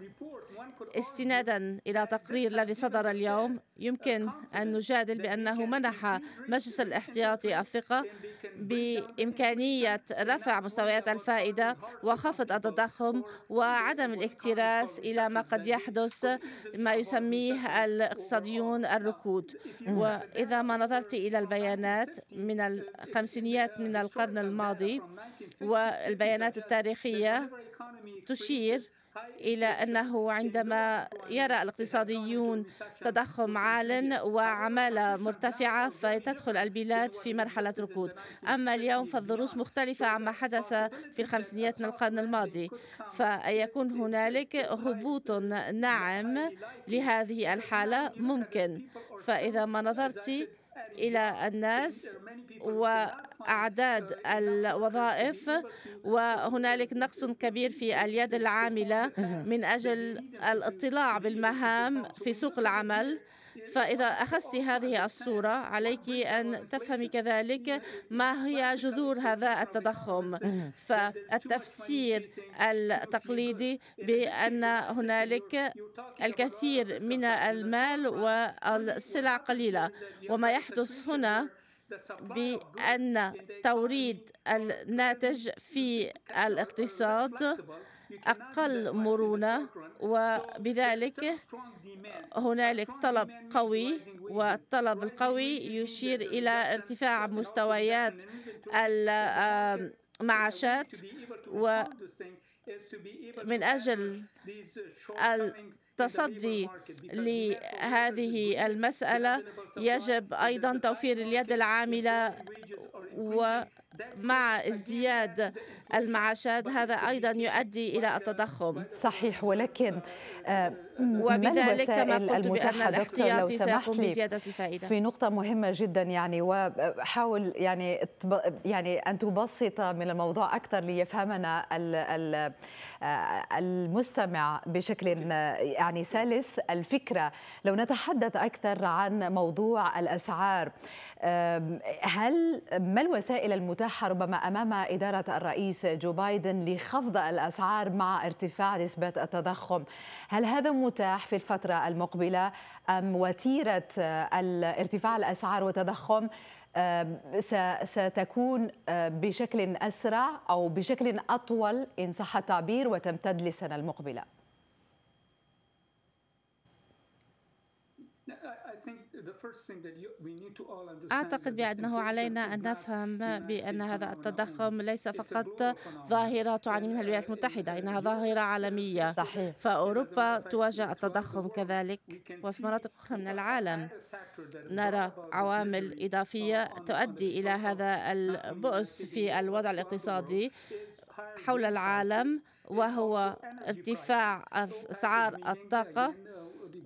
استنادا إلى تقرير الذي صدر اليوم يمكن أن نجادل بأنه منح مجلس الاحتياطي الثقة بإمكانية رفع مستويات الفائدة وخفض التضخم وعدم الاكتراث إلى ما قد يحدث ما يسميه الاقتصاديون الركود وإذا ما نظرت إلى البيانات من الخمسينيات من القرن الماضي والبيانات التاريخية تشير إلى أنه عندما يرى الاقتصاديون تضخم عال وعمالة مرتفعة فتدخل البلاد في مرحلة ركود أما اليوم فالظروف مختلفة عما حدث في الخمسينيات من القرن الماضي فيكون هنالك هبوط ناعم لهذه الحالة ممكن فإذا ما نظرت إلى الناس وأعداد الوظائف وهنالك نقص كبير في اليد العاملة من أجل الاطلاع بالمهام في سوق العمل فإذا أخذت هذه الصورة عليك أن تفهمي كذلك ما هي جذور هذا التضخم فالتفسير التقليدي بأن هنالك الكثير من المال والسلع قليلة وما يحدث هنا بأن توريد الناتج في الاقتصاد أقل مرونة وبذلك هنالك طلب قوي والطلب القوي يشير إلى ارتفاع مستويات المعاشات ومن أجل التصدي لهذه المسألة يجب أيضا توفير اليد العاملة ومع ازدياد المعاشات هذا أيضا يؤدي إلى التضخم صحيح ولكن آه، وبذلك كما قلت بأن الاحتياطي سيقوم بزيادة الفائدة في نقطة مهمة جدا يعني وحاول يعني يعني أن تبسط من الموضوع أكثر ليفهمنا آه، المستمع بشكل يعني سلس الفكرة لو نتحدث أكثر عن موضوع الأسعار هل ما الوسائل المتاحة ربما أمام إدارة الرئيس جو بايدن لخفض الأسعار مع ارتفاع نسبة التضخم هل هذا متاح في الفترة المقبلة أم وتيرة ارتفاع الأسعار والتضخم ستكون بشكل أسرع أو بشكل أطول إن صح التعبير وتمتد للسنة المقبلة؟ أعتقد بأنه علينا أن نفهم بأن هذا التضخم ليس فقط ظاهرة تعاني منها الولايات المتحدة إنها ظاهرة عالمية صحيح. فأوروبا تواجه التضخم كذلك وفي مناطق أخرى من العالم نرى عوامل إضافية تؤدي إلى هذا البؤس في الوضع الاقتصادي حول العالم وهو ارتفاع أسعار الطاقة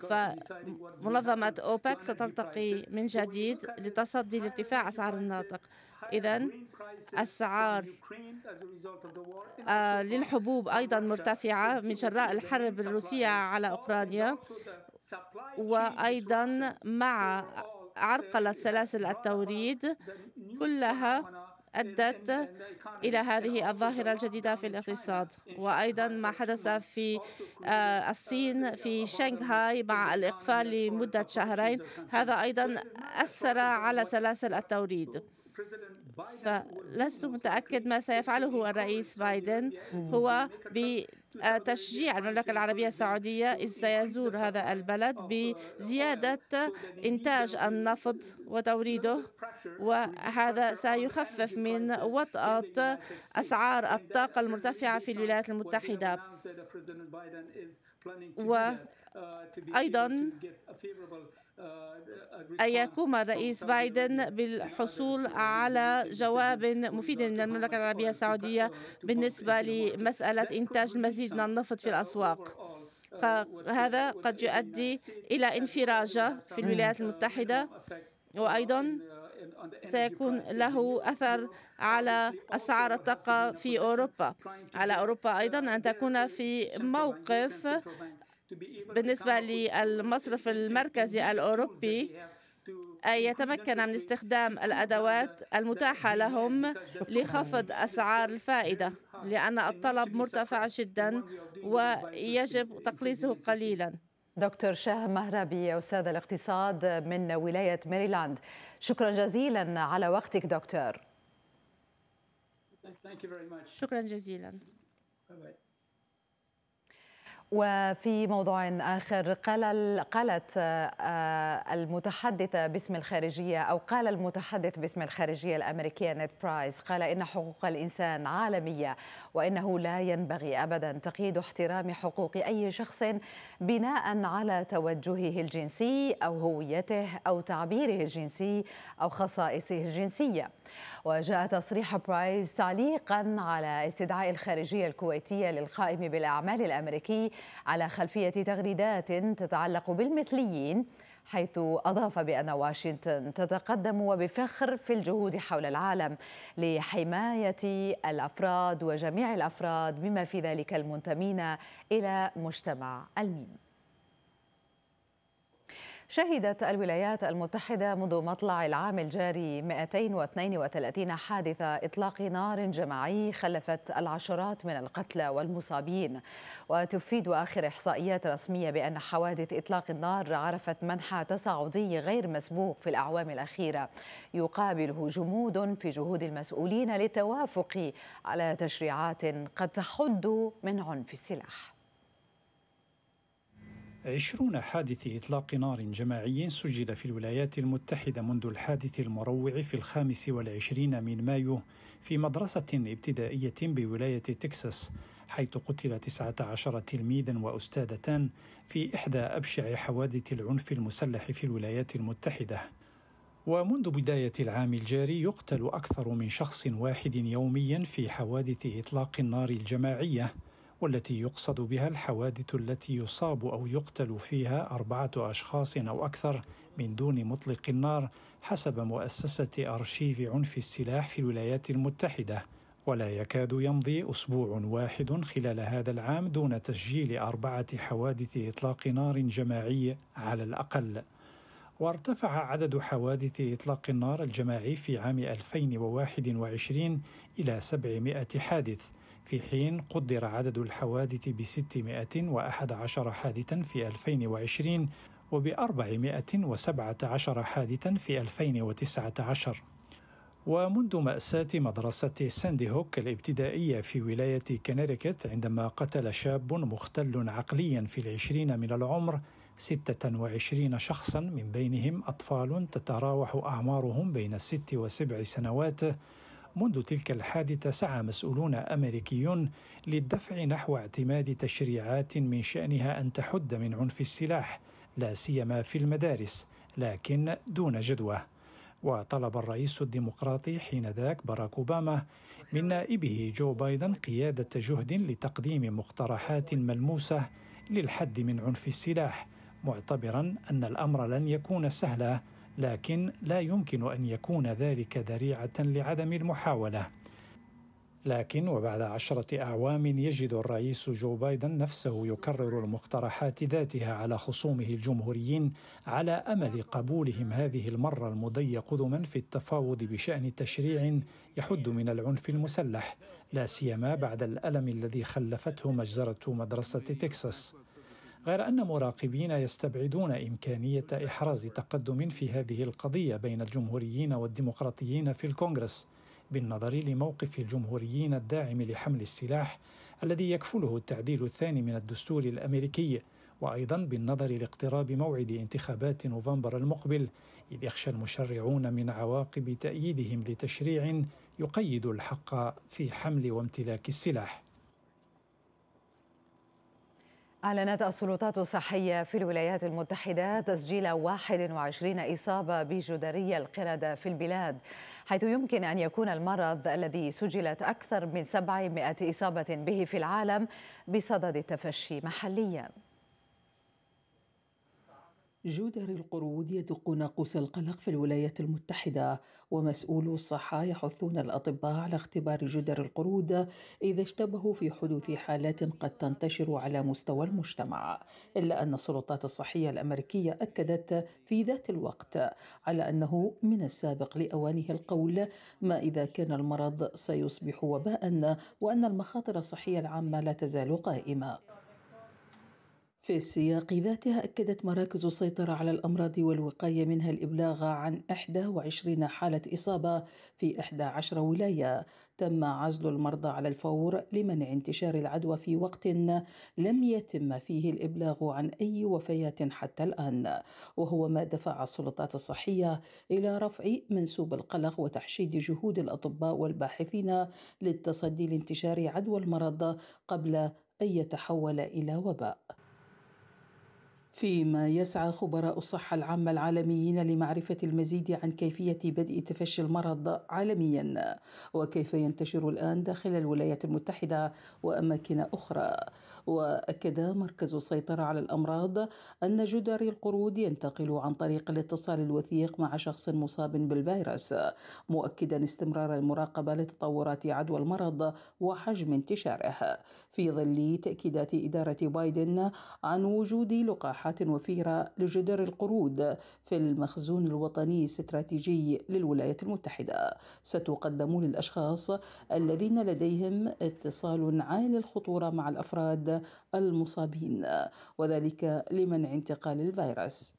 فمنظمة أوبك ستلتقي من جديد لتصدي لارتفاع أسعار الناطق إذا أسعار آه، للحبوب أيضا مرتفعة من جراء الحرب الروسية على أوكرانيا وأيضا مع عرقلة سلاسل التوريد كلها أدت إلى هذه الظاهرة الجديدة في الاقتصاد وأيضا ما حدث في آه، الصين في شنغهاي مع الإقفال لمدة شهرين هذا أيضا أثر على سلاسل التوريد فلست متأكد ما سيفعله الرئيس بايدن هو آه، تشجيع المملكة العربية السعودية اذ سيزور هذا البلد بزيادة إنتاج النفط وتوريده وهذا سيخفف من وطأة أسعار الطاقة المرتفعة في الولايات المتحدة وأيضا أن يقوم الرئيس بايدن بالحصول على جواب مفيد من المملكة العربية السعودية بالنسبة لمسألة إنتاج المزيد من النفط في الأسواق هذا قد يؤدي إلى انفراجة في الولايات المتحدة وأيضا سيكون له أثر على أسعار الطاقة في أوروبا على أوروبا أيضا أن تكون في موقف بالنسبة للمصرف المركزي الأوروبي أن يتمكن من استخدام الأدوات المتاحة لهم لخفض أسعار الفائدة لأن الطلب مرتفع جدا ويجب تقليصه قليلا دكتور شاه مهربي أستاذ الاقتصاد من ولاية ميريلاند شكرا جزيلا على وقتك دكتور شكرا جزيلا وفي موضوع آخر قال قالت آه، آه، المتحدثة باسم الخارجية أو قال المتحدث باسم الخارجية الأمريكية نيت برايس قال إن حقوق الإنسان عالمية وإنه لا ينبغي أبدا تقييد احترام حقوق أي شخص بناء على توجهه الجنسي أو هويته أو تعبيره الجنسي أو خصائصه الجنسية وجاء تصريح برايس تعليقا على استدعاء الخارجية الكويتية للقائم بالأعمال الأمريكي على خلفية تغريدات تتعلق بالمثليين حيث أضاف بأن واشنطن تتقدم وبفخر في الجهود حول العالم لحماية الأفراد وجميع الأفراد بما في ذلك المنتمين إلى مجتمع الميم شهدت الولايات المتحدة منذ مطلع العام الجاري 232 حادثة إطلاق نار جماعي خلفت العشرات من القتلى والمصابين وتفيد آخر إحصائيات رسمية بأن حوادث إطلاق النار عرفت منحى تصاعدي غير مسبوق في الأعوام الأخيرة يقابله جمود في جهود المسؤولين للتوافق على تشريعات قد تحد من عنف السلاح عشرون حادث إطلاق نار جماعي سجل في الولايات المتحدة منذ الحادث المروع في الخامس والعشرين من مايو في مدرسة ابتدائية بولاية تكساس حيث قتل 19 تلميذا وأستاذتان في إحدى أبشع حوادث العنف المسلح في الولايات المتحدة ومنذ بداية العام الجاري يقتل أكثر من شخص واحد يوميا في حوادث إطلاق النار الجماعية والتي يقصد بها الحوادث التي يصاب او يقتل فيها اربعه اشخاص او اكثر من دون مطلق النار حسب مؤسسه ارشيف عنف السلاح في الولايات المتحده ولا يكاد يمضي اسبوع واحد خلال هذا العام دون تسجيل اربعه حوادث اطلاق نار جماعي على الاقل وارتفع عدد حوادث إطلاق النار الجماعي في عام 2021 إلى 700 حادث في حين قدر عدد الحوادث ب 611 حادثا في 2020 وب 417 حادثا في 2019 ومنذ مأساة مدرسة ساندي هوك الابتدائية في ولاية كونيتيكت عندما قتل شاب مختل عقليا في العشرين من العمر 26 شخصا من بينهم أطفال تتراوح أعمارهم بين الست وسبع سنوات منذ تلك الحادثة سعى مسؤولون أمريكيون للدفع نحو اعتماد تشريعات من شأنها أن تحد من عنف السلاح لا سيما في المدارس لكن دون جدوى وطلب الرئيس الديمقراطي حينذاك باراك اوباما من نائبه جو بايدن قياده جهد لتقديم مقترحات ملموسه للحد من عنف السلاح معتبرا ان الامر لن يكون سهلا لكن لا يمكن ان يكون ذلك ذريعه لعدم المحاوله لكن وبعد عشرة أعوام يجد الرئيس جو بايدن نفسه يكرر المقترحات ذاتها على خصومه الجمهوريين على أمل قبولهم هذه المرة المضي قدما في التفاوض بشأن تشريع يحد من العنف المسلح لا سيما بعد الألم الذي خلفته مجزرة مدرسة تكساس غير أن مراقبين يستبعدون إمكانية إحراز تقدم في هذه القضية بين الجمهوريين والديمقراطيين في الكونغرس بالنظر لموقف الجمهوريين الداعم لحمل السلاح الذي يكفله التعديل الثاني من الدستور الامريكي وايضا بالنظر لاقتراب موعد انتخابات نوفمبر المقبل اذ يخشى المشرعون من عواقب تاييدهم لتشريع يقيد الحق في حمل وامتلاك السلاح أعلنت السلطات الصحية في الولايات المتحدة تسجيل 21 إصابة بجدري القردة في البلاد حيث يمكن أن يكون المرض الذي سجلت أكثر من 700 إصابة به في العالم بصدد التفشي محلياً جودر القرود يدق ناقوس القلق في الولايات المتحدة ومسؤولو الصحة يحثون الأطباء على اختبار جدر القرود إذا اشتبهوا في حدوث حالات قد تنتشر على مستوى المجتمع إلا أن السلطات الصحية الأمريكية أكدت في ذات الوقت على أنه من السابق لأوانه القول ما إذا كان المرض سيصبح وباء وأن المخاطر الصحية العامة لا تزال قائمة في السياق ذاتها أكدت مراكز السيطرة على الأمراض والوقاية منها الإبلاغ عن 21 حالة إصابة في 11 ولاية تم عزل المرضى على الفور لمنع انتشار العدوى في وقت لم يتم فيه الإبلاغ عن أي وفيات حتى الآن وهو ما دفع السلطات الصحية إلى رفع منسوب القلق وتحشيد جهود الأطباء والباحثين للتصدي لانتشار عدوى المرض قبل أن يتحول إلى وباء فيما يسعى خبراء الصحة العامة العالميين لمعرفة المزيد عن كيفية بدء تفشي المرض عالميا وكيف ينتشر الآن داخل الولايات المتحدة وأماكن أخرى وأكد مركز السيطرة على الأمراض أن جدار القرود ينتقل عن طريق الاتصال الوثيق مع شخص مصاب بالفيروس مؤكدا استمرار المراقبة لتطورات عدوى المرض وحجم انتشاره في ظل تأكيدات إدارة بايدن عن وجود لقاح صالحة وفيرة لجدار القروض في المخزون الوطني الاستراتيجي للولايات المتحدة ستقدم للأشخاص الذين لديهم اتصال عالي الخطورة مع الأفراد المصابين وذلك لمنع انتقال الفيروس